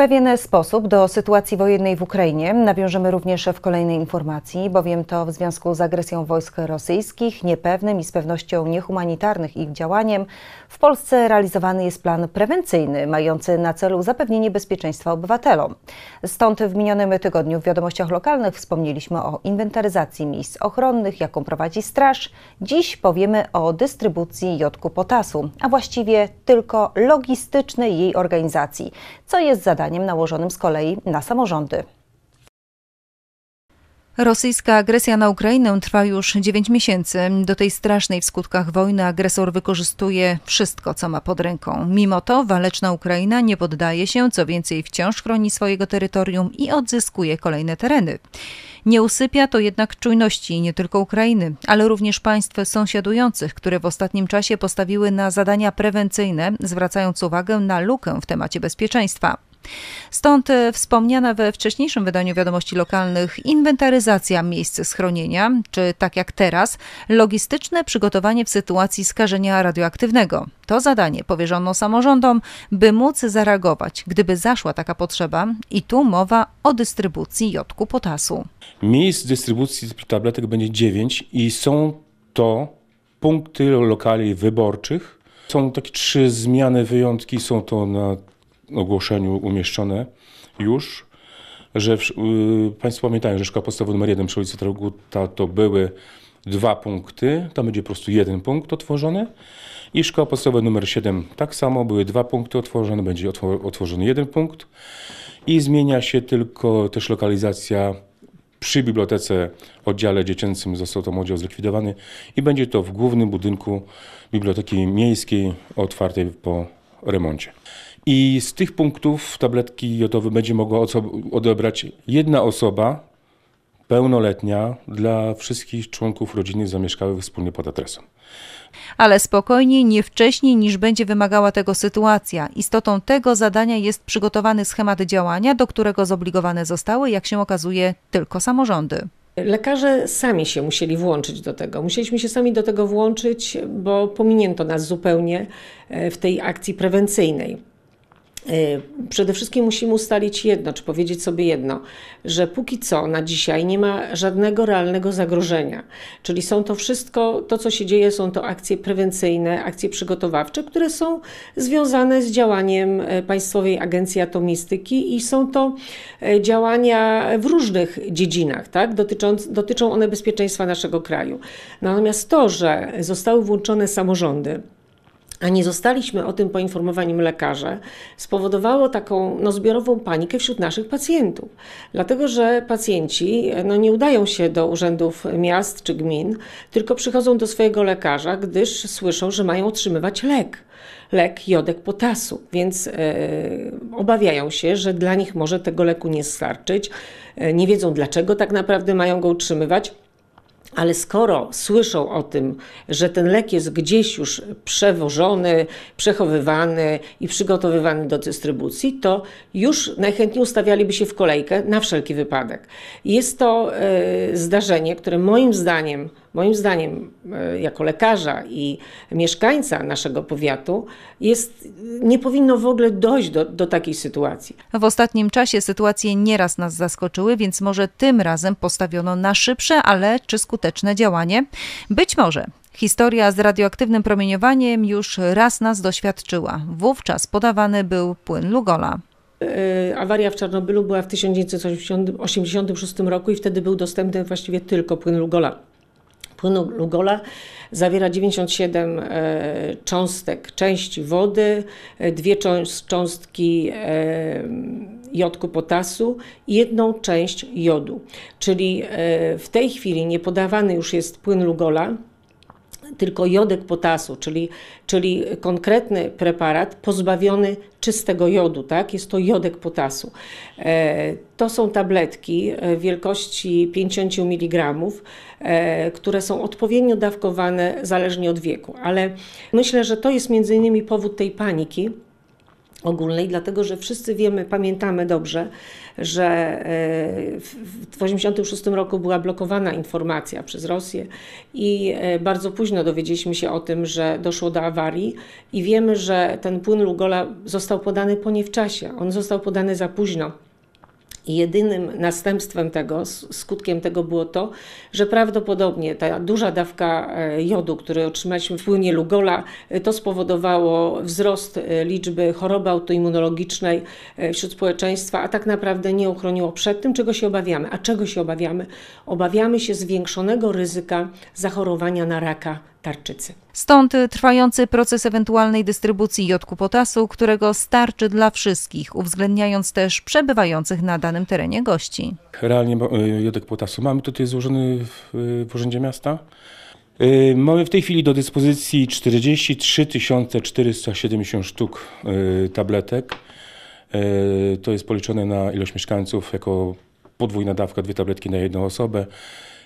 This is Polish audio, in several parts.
pewien sposób do sytuacji wojennej w Ukrainie nawiążemy również w kolejnej informacji, bowiem to w związku z agresją wojsk rosyjskich, niepewnym i z pewnością niehumanitarnych ich działaniem, w Polsce realizowany jest plan prewencyjny mający na celu zapewnienie bezpieczeństwa obywatelom. Stąd w minionym tygodniu w wiadomościach lokalnych wspomnieliśmy o inwentaryzacji miejsc ochronnych, jaką prowadzi straż. Dziś powiemy o dystrybucji jodku potasu, a właściwie tylko logistycznej jej organizacji, co jest zadaniem zadaniem nałożonym z kolei na samorządy. Rosyjska agresja na Ukrainę trwa już 9 miesięcy. Do tej strasznej w skutkach wojny agresor wykorzystuje wszystko, co ma pod ręką. Mimo to waleczna Ukraina nie poddaje się, co więcej, wciąż chroni swojego terytorium i odzyskuje kolejne tereny. Nie usypia to jednak czujności nie tylko Ukrainy, ale również państw sąsiadujących, które w ostatnim czasie postawiły na zadania prewencyjne, zwracając uwagę na lukę w temacie bezpieczeństwa. Stąd e, wspomniana we wcześniejszym wydaniu wiadomości lokalnych inwentaryzacja miejsc schronienia, czy tak jak teraz, logistyczne przygotowanie w sytuacji skażenia radioaktywnego. To zadanie powierzono samorządom, by móc zareagować, gdyby zaszła taka potrzeba i tu mowa o dystrybucji jodku potasu. Miejsc dystrybucji tabletek będzie 9 i są to punkty lokali wyborczych. Są takie trzy zmiany, wyjątki. Są to na ogłoszeniu umieszczone już, że w, y, Państwo pamiętają, że szkoła podstawowa nr 1 przy ulicy Traguta to były dwa punkty, tam będzie po prostu jeden punkt otworzony i szkoła podstawowa nr 7 tak samo, były dwa punkty otworzone, będzie otwor otworzony jeden punkt i zmienia się tylko też lokalizacja przy bibliotece, oddziale dziecięcym został to oddział zlikwidowany i będzie to w głównym budynku Biblioteki Miejskiej otwartej po remoncie. I z tych punktów tabletki jodowe będzie mogła odebrać jedna osoba pełnoletnia dla wszystkich członków rodziny zamieszkałych wspólnie pod adresem. Ale spokojnie, nie wcześniej niż będzie wymagała tego sytuacja. Istotą tego zadania jest przygotowany schemat działania, do którego zobligowane zostały, jak się okazuje, tylko samorządy. Lekarze sami się musieli włączyć do tego. Musieliśmy się sami do tego włączyć, bo pominięto nas zupełnie e, w tej akcji prewencyjnej. Y, przede wszystkim musimy ustalić jedno, czy powiedzieć sobie jedno, że póki co na dzisiaj nie ma żadnego realnego zagrożenia. Czyli są to wszystko, to co się dzieje, są to akcje prewencyjne, akcje przygotowawcze, które są związane z działaniem e, Państwowej Agencji Atomistyki i są to e, działania w różnych dziedzinach, tak? Dotycząc, dotyczą one bezpieczeństwa naszego kraju. Natomiast to, że zostały włączone samorządy, a nie zostaliśmy o tym poinformowani lekarze, spowodowało taką no, zbiorową panikę wśród naszych pacjentów. Dlatego, że pacjenci no, nie udają się do urzędów miast czy gmin, tylko przychodzą do swojego lekarza, gdyż słyszą, że mają otrzymywać lek. Lek jodek potasu, więc yy, obawiają się, że dla nich może tego leku nie starczyć. Yy, nie wiedzą, dlaczego tak naprawdę mają go utrzymywać. Ale skoro słyszą o tym, że ten lek jest gdzieś już przewożony, przechowywany i przygotowywany do dystrybucji, to już najchętniej ustawialiby się w kolejkę na wszelki wypadek. Jest to e, zdarzenie, które moim zdaniem moim zdaniem, e, jako lekarza i mieszkańca naszego powiatu, jest, nie powinno w ogóle dojść do, do takiej sytuacji. W ostatnim czasie sytuacje nieraz nas zaskoczyły, więc może tym razem postawiono na szybsze, ale czy skuteczne działanie? Być może. Historia z radioaktywnym promieniowaniem już raz nas doświadczyła. Wówczas podawany był płyn Lugola. E, awaria w Czarnobylu była w 1986 roku i wtedy był dostępny właściwie tylko płyn Lugola. Płynu Lugola zawiera 97 e, cząstek, części wody, e, dwie cząstki e, jodku potasu i jedną część jodu. Czyli w tej chwili nie podawany już jest płyn Lugola, tylko jodek potasu, czyli, czyli konkretny preparat pozbawiony czystego jodu, tak? Jest to jodek potasu. E, to są tabletki e, wielkości 50 mg, e, które są odpowiednio dawkowane zależnie od wieku, ale myślę, że to jest między innymi powód tej paniki, ogólnej, dlatego że wszyscy wiemy, pamiętamy dobrze, że e, w 1986 roku była blokowana informacja przez Rosję i e, bardzo późno dowiedzieliśmy się o tym, że doszło do awarii i wiemy, że ten płyn Lugola został podany po nie w czasie, on został podany za późno jedynym następstwem tego, skutkiem tego było to, że prawdopodobnie ta duża dawka e, jodu, który otrzymaliśmy w płynie Lugola, e, to spowodowało wzrost e, liczby choroby autoimmunologicznej wśród społeczeństwa, a tak naprawdę nie uchroniło przed tym, czego się obawiamy. A czego się obawiamy? Obawiamy się zwiększonego ryzyka zachorowania na raka tarczycy. Stąd trwający proces ewentualnej dystrybucji jodku potasu, którego starczy dla wszystkich, uwzględniając też przebywających na danym terenie gości. Realnie y, jodek potasu mamy tutaj złożony w, y, w Urzędzie Miasta. Y, mamy w tej chwili do dyspozycji 43 470 sztuk tabletek. To jest policzone na ilość mieszkańców jako podwójna dawka, dwie tabletki na jedną osobę.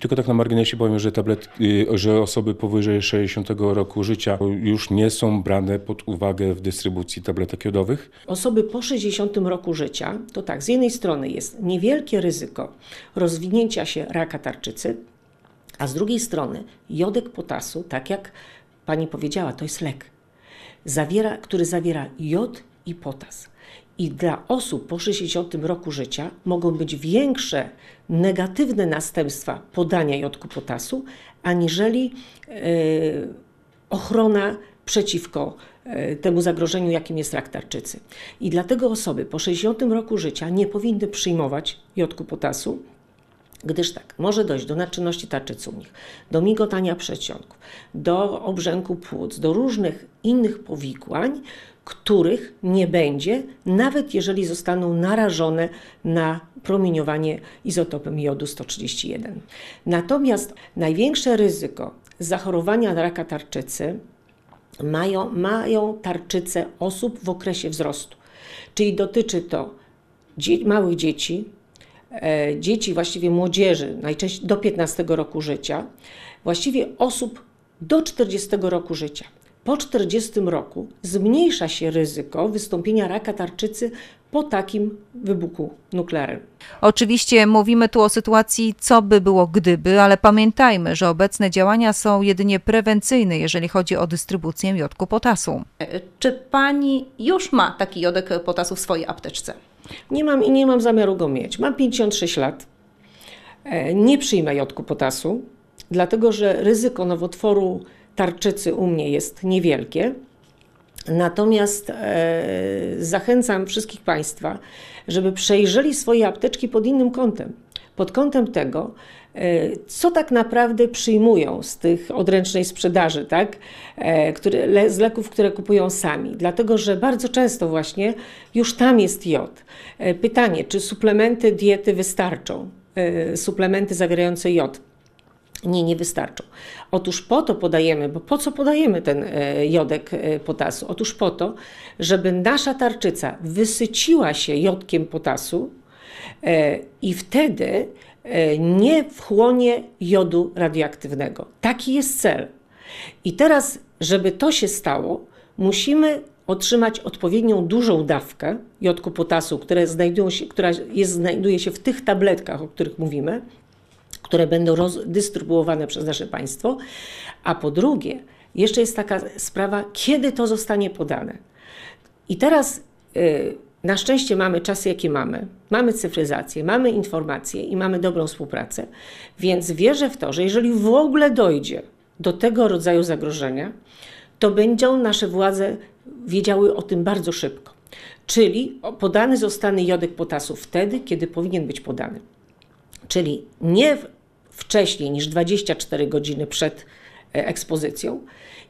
Tylko tak na marginesie powiem, że, tablet y, że osoby powyżej 60 roku życia już nie są brane pod uwagę w dystrybucji tabletek jodowych. Osoby po 60 roku życia to tak, z jednej strony jest niewielkie ryzyko rozwinięcia się raka tarczycy, a z drugiej strony jodek potasu, tak jak pani powiedziała, to jest lek, zawiera, który zawiera jod i potas i dla osób po 60 roku życia mogą być większe negatywne następstwa podania jodku potasu, aniżeli yy, ochrona przeciwko e, temu zagrożeniu, jakim jest rak tarczycy. I dlatego osoby po 60 roku życia nie powinny przyjmować jodku potasu, Gdyż tak, może dojść do nadczynności tarczycy u nich, do migotania przedsionków, do obrzęku płuc, do różnych innych powikłań, których nie będzie, nawet jeżeli zostaną narażone na promieniowanie izotopem jodu 131. Natomiast największe ryzyko zachorowania na raka tarczycy mają, mają tarczyce osób w okresie wzrostu. Czyli dotyczy to dzie małych dzieci, E, dzieci, właściwie młodzieży, najczęściej do 15 roku życia, właściwie osób do 40 roku życia. Po 40 roku zmniejsza się ryzyko wystąpienia raka tarczycy po takim wybuchu nuklearnym. Oczywiście mówimy tu o sytuacji, co by było gdyby, ale pamiętajmy, że obecne działania są jedynie prewencyjne, jeżeli chodzi o dystrybucję jodku potasu. E, czy pani już ma taki jodek potasu w swojej apteczce? Nie mam i nie mam zamiaru go mieć. Mam 56 lat. E, nie przyjmę jodku potasu, dlatego że ryzyko nowotworu tarczycy u mnie jest niewielkie. Natomiast e, zachęcam wszystkich Państwa, żeby przejrzeli swoje apteczki pod innym kątem. Pod kątem tego, E, co tak naprawdę przyjmują z tych odręcznej sprzedaży, tak? E, Który, le, z leków, które kupują sami. Dlatego, że bardzo często właśnie już tam jest jod. E, pytanie, czy suplementy diety wystarczą? Suplementy zawierające jod. Nie, nie wystarczą. Otóż po to podajemy, bo po co podajemy ten jodek potasu? Otóż po to, żeby nasza tarczyca wysyciła się jodkiem potasu i wtedy E, nie wchłonie jodu radioaktywnego. Taki jest cel. I teraz, żeby to się stało, musimy otrzymać odpowiednią dużą dawkę jodku potasu, które znajdują się, która jest, znajduje się w tych tabletkach, o których mówimy, które będą dystrybuowane przez nasze państwo. A po drugie, jeszcze jest taka sprawa, kiedy to zostanie podane. I teraz. Yy, na szczęście mamy czasy, jakie mamy. Mamy cyfryzację, mamy informacje i mamy dobrą współpracę, więc wierzę w to, że jeżeli w ogóle dojdzie do tego rodzaju zagrożenia, to będą nasze władze wiedziały o tym bardzo szybko. Czyli podany zostanie jodek potasu wtedy, kiedy powinien być podany. Czyli nie wcześniej niż 24 godziny przed E, ekspozycją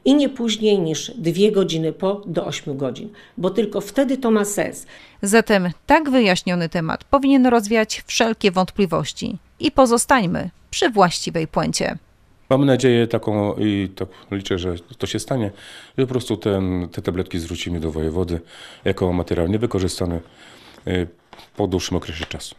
i nie później niż 2 godziny po do 8 godzin, bo tylko wtedy to ma sens. Zatem tak wyjaśniony temat powinien rozwiać wszelkie wątpliwości i pozostańmy przy właściwej puencie. Mam nadzieję taką i tak liczę, że to się stanie, że po prostu ten, te tabletki zwrócimy do wojewody jako materiał niewykorzystany e, po dłuższym okresie czasu.